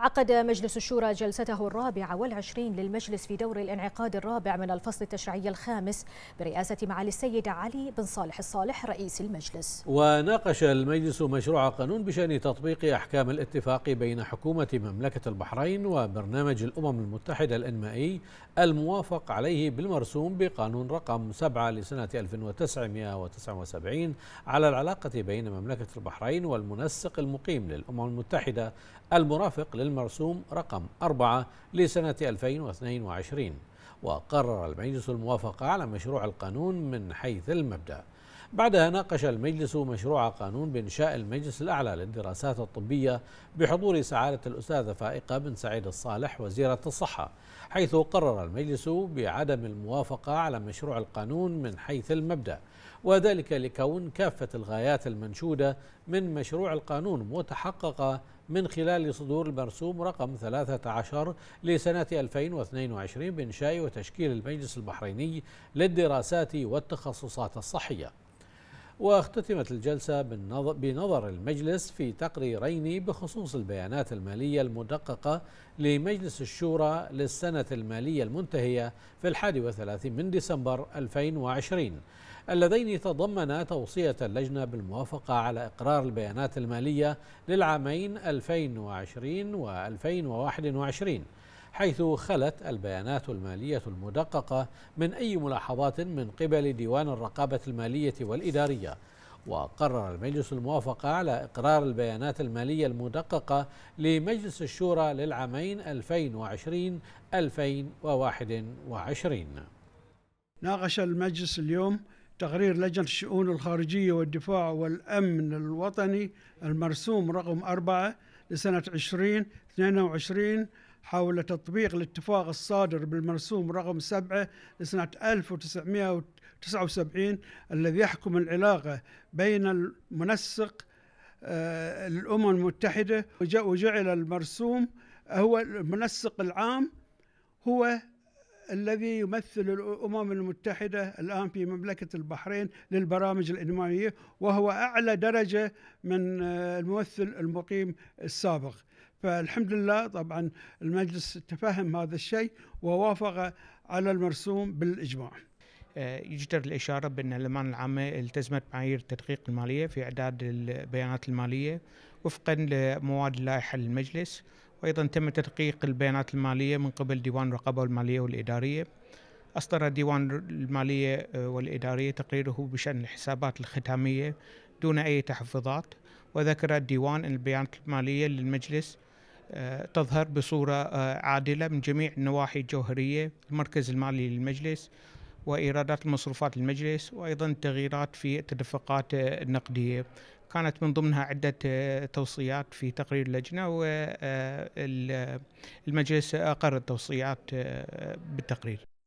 عقد مجلس الشورى جلسته الرابعة والعشرين للمجلس في دور الانعقاد الرابع من الفصل التشريعي الخامس برئاسة معالي السيد علي بن صالح الصالح رئيس المجلس وناقش المجلس مشروع قانون بشأن تطبيق أحكام الاتفاق بين حكومة مملكة البحرين وبرنامج الأمم المتحدة الإنمائي الموافق عليه بالمرسوم بقانون رقم 7 لسنة 1979 على العلاقة بين مملكة البحرين والمنسق المقيم للأمم المتحدة المرافق لل المرسوم رقم 4 لسنة 2022 وقرر المجلس الموافقة على مشروع القانون من حيث المبدأ بعدها ناقش المجلس مشروع قانون بإنشاء المجلس الأعلى للدراسات الطبية بحضور سعادة الأستاذة فائقة بن سعيد الصالح وزيرة الصحة حيث قرر المجلس بعدم الموافقة على مشروع القانون من حيث المبدأ وذلك لكون كافة الغايات المنشودة من مشروع القانون متحققة من خلال صدور المرسوم رقم 13 لسنة 2022 بإنشاء وتشكيل المجلس البحريني للدراسات والتخصصات الصحية واختتمت الجلسة بنظر المجلس في تقريرين بخصوص البيانات المالية المدققة لمجلس الشورى للسنة المالية المنتهية في 31 من ديسمبر 2020 اللذين تضمنا توصية اللجنة بالموافقة على إقرار البيانات المالية للعامين 2020 و 2021 حيث خلت البيانات المالية المدققة من أي ملاحظات من قبل ديوان الرقابة المالية والإدارية وقرر المجلس الموافقة على إقرار البيانات المالية المدققة لمجلس الشورى للعامين 2020-2021 ناقش المجلس اليوم تقرير لجنة الشؤون الخارجية والدفاع والأمن الوطني المرسوم رقم أربعة لسنة 2022 حول تطبيق الاتفاق الصادر بالمرسوم رقم 7 لسنة 1979 الذي يحكم العلاقة بين المنسق آه، الأمم المتحدة وجعل المرسوم هو المنسق العام هو الذي يمثل الأمم المتحدة الآن في مملكة البحرين للبرامج الإنمائية وهو أعلى درجة من آه، الممثل المقيم السابق فالحمد لله طبعا المجلس تفهم هذا الشيء ووافق على المرسوم بالإجماع آه، يجدر الإشارة بأن الأمانة العامة التزمت معايير التدقيق المالية في إعداد البيانات المالية وفقا لمواد اللائحة للمجلس وأيضا تم تدقيق البيانات المالية من قبل ديوان الرقابة المالية والإدارية أصدر ديوان المالية والإدارية تقريره بشأن الحسابات الختامية دون أي تحفظات وذكر الديوان أن البيانات المالية للمجلس آه، تظهر بصورة آه، عادلة من جميع النواحي الجوهرية المركز المالي للمجلس وإيرادات المصروفات للمجلس وأيضا تغييرات في التدفقات النقدية كانت من ضمنها عدة توصيات في تقرير اللجنة والمجلس آه، أقر التوصيات آه، بالتقرير